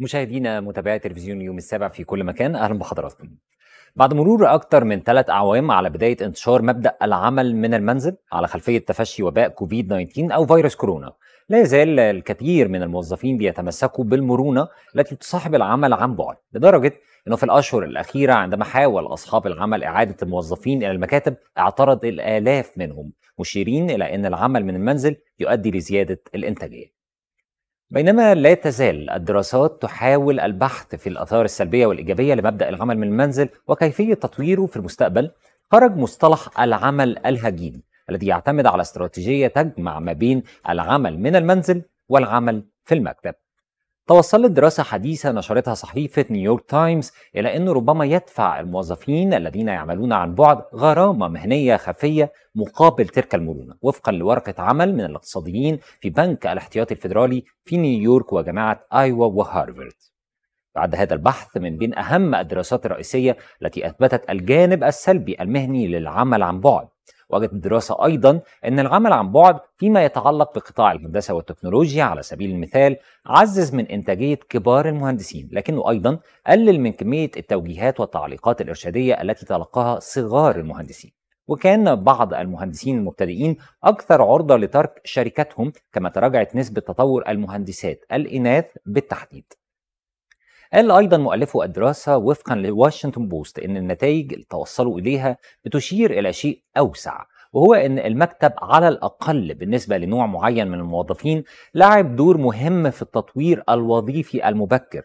مشاهدينا متابعي تلفزيون يوم السابع في كل مكان اهلا بحضراتكم. بعد مرور اكثر من ثلاث اعوام على بدايه انتشار مبدا العمل من المنزل على خلفيه تفشي وباء كوفيد 19 او فيروس كورونا، لا يزال الكثير من الموظفين بيتمسكوا بالمرونه التي تصاحب العمل عن بعد، لدرجه انه في الاشهر الاخيره عندما حاول اصحاب العمل اعاده الموظفين الى المكاتب اعترض الالاف منهم، مشيرين الى ان العمل من المنزل يؤدي لزياده الانتاجيه. بينما لا تزال الدراسات تحاول البحث في الآثار السلبية والإيجابية لمبدأ العمل من المنزل وكيفية تطويره في المستقبل خرج مصطلح العمل الهجين الذي يعتمد على استراتيجية تجمع ما بين العمل من المنزل والعمل في المكتب توصلت دراسة حديثة نشرتها صحيفة نيويورك تايمز إلى أنه ربما يدفع الموظفين الذين يعملون عن بعد غرامة مهنية خفية مقابل تلك المرونة وفقا لورقة عمل من الاقتصاديين في بنك الاحتياطي الفيدرالي في نيويورك وجامعة آيوا وهارفرد بعد هذا البحث من بين أهم الدراسات الرئيسية التي أثبتت الجانب السلبي المهني للعمل عن بعد وجدت الدراسة أيضا أن العمل عن بعد فيما يتعلق بقطاع الهندسة والتكنولوجيا على سبيل المثال عزز من إنتاجية كبار المهندسين لكنه أيضا قلل من كمية التوجيهات والتعليقات الإرشادية التي تلقاها صغار المهندسين وكان بعض المهندسين المبتدئين أكثر عرضة لترك شركاتهم كما تراجعت نسبة تطور المهندسات الإناث بالتحديد قال أيضا مؤلفو الدراسة وفقا لواشنطن بوست إن النتائج اللي توصلوا إليها بتشير إلى شيء أوسع وهو ان المكتب على الاقل بالنسبه لنوع معين من الموظفين لعب دور مهم في التطوير الوظيفي المبكر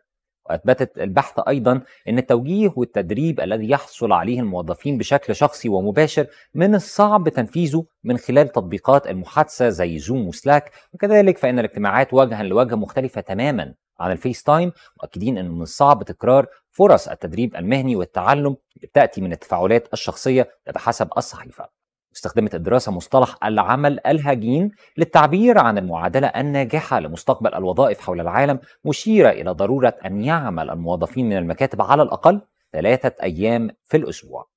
واثبتت البحث ايضا ان التوجيه والتدريب الذي يحصل عليه الموظفين بشكل شخصي ومباشر من الصعب تنفيذه من خلال تطبيقات المحادثه زي زوم وسلاك وكذلك فان الاجتماعات وجها لوجه مختلفه تماما عن الفيس تايم مؤكدين انه من الصعب تكرار فرص التدريب المهني والتعلم اللي بتاتي من التفاعلات الشخصيه ده بحسب الصحيفه. استخدمت الدراسه مصطلح العمل الهجين للتعبير عن المعادله الناجحه لمستقبل الوظائف حول العالم مشيره الى ضروره ان يعمل الموظفين من المكاتب على الاقل ثلاثه ايام في الاسبوع.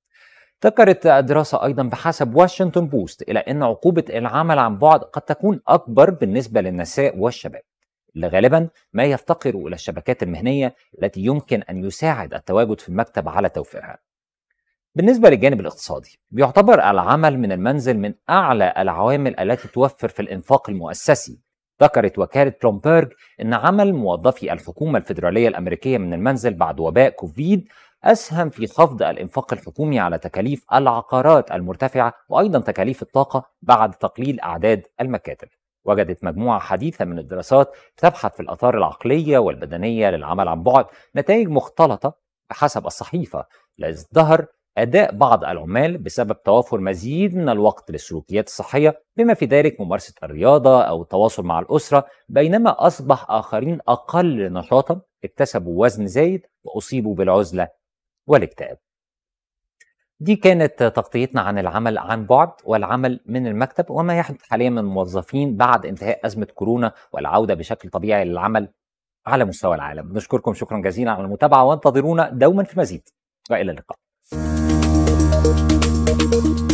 ذكرت الدراسة أيضا بحسب واشنطن بوست إلى أن عقوبة العمل عن بعد قد تكون أكبر بالنسبة للنساء والشباب غالبا ما يفتقر إلى الشبكات المهنية التي يمكن أن يساعد التواجد في المكتب على توفيرها بالنسبة للجانب الاقتصادي بيعتبر العمل من المنزل من أعلى العوامل التي توفر في الإنفاق المؤسسي ذكرت وكالة بلومبرج أن عمل موظفي الحكومة الفيدرالية الأمريكية من المنزل بعد وباء كوفيد أسهم في خفض الإنفاق الحكومي على تكاليف العقارات المرتفعة وأيضا تكاليف الطاقة بعد تقليل أعداد المكاتب وجدت مجموعة حديثة من الدراسات تبحث في الآثار العقلية والبدنية للعمل عن بعد نتائج مختلطة بحسب الصحيفة لذ ظهر أداء بعض العمال بسبب توافر مزيد من الوقت للسلوكيات الصحية بما في ذلك ممارسة الرياضة أو التواصل مع الأسرة بينما أصبح آخرين أقل نشاطا اكتسبوا وزن زايد وأصيبوا بالعزلة والاكتئاب دي كانت تغطيتنا عن العمل عن بعد والعمل من المكتب وما يحدث حاليا من موظفين بعد انتهاء أزمة كورونا والعودة بشكل طبيعي للعمل على مستوى العالم نشكركم شكرا جزيلا على المتابعة وانتظرونا دوما في مزيد وإلى اللقاء thank you